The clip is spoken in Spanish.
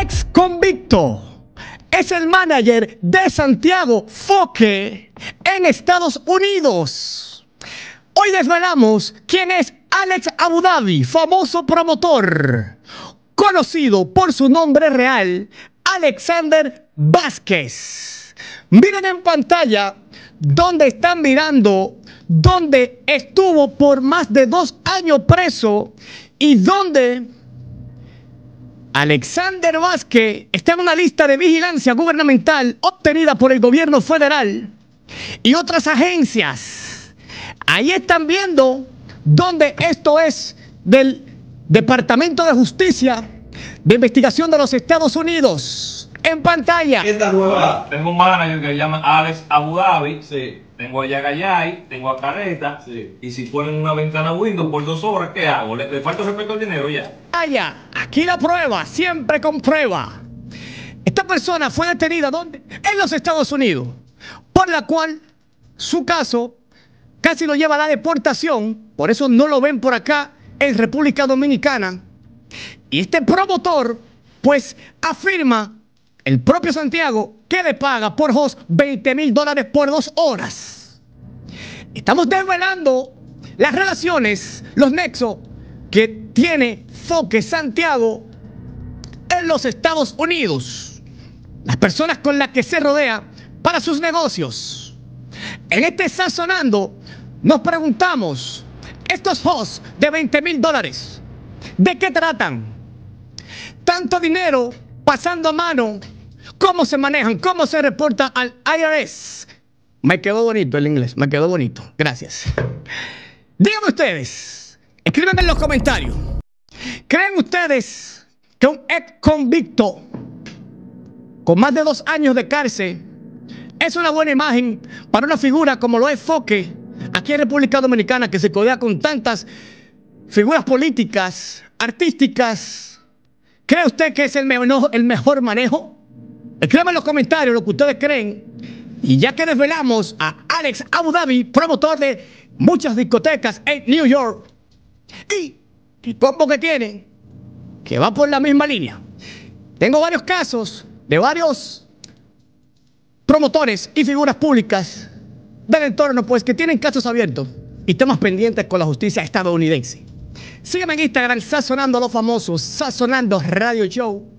ex convicto. Es el manager de Santiago Foque en Estados Unidos. Hoy desvelamos quién es Alex Abu Dhabi, famoso promotor, conocido por su nombre real, Alexander Vázquez. Miren en pantalla donde están mirando, dónde estuvo por más de dos años preso y dónde... Alexander Vázquez está en una lista de vigilancia gubernamental obtenida por el gobierno federal y otras agencias. Ahí están viendo dónde esto es del Departamento de Justicia de Investigación de los Estados Unidos en pantalla. nueva. Tengo un manager que se llama Alex Abu Dhabi. Sí. Tengo a Yagayay, tengo a Careta. Sí. Y si ponen una ventana Windows por dos horas, ¿qué hago? Le, falta respeto al dinero ya. Allá, ah, aquí la prueba, siempre con prueba. Esta persona fue detenida ¿dónde? en los Estados Unidos, por la cual su caso casi lo lleva a la deportación, por eso no lo ven por acá en República Dominicana. Y este promotor, pues, afirma el propio Santiago, que le paga por host 20 mil dólares por dos horas. Estamos desvelando las relaciones, los nexos que tiene Foque Santiago en los Estados Unidos. Las personas con las que se rodea para sus negocios. En este sazonando nos preguntamos, estos hosts de 20 mil dólares, ¿de qué tratan? Tanto dinero pasando a mano cómo se manejan, cómo se reporta al IRS. Me quedó bonito el inglés, me quedó bonito. Gracias. Díganme ustedes, escríbanme en los comentarios. ¿Creen ustedes que un ex convicto con más de dos años de cárcel es una buena imagen para una figura como lo es Foque aquí en República Dominicana que se codea con tantas figuras políticas, artísticas? ¿Cree usted que es el mejor manejo? Escríbanme en los comentarios lo que ustedes creen. Y ya que desvelamos a Alex Abu Dhabi, promotor de muchas discotecas en New York, y el que tiene, que va por la misma línea. Tengo varios casos de varios promotores y figuras públicas del entorno, pues que tienen casos abiertos y temas pendientes con la justicia estadounidense. Síganme en Instagram, sazonando a los famosos, sazonando Radio Show.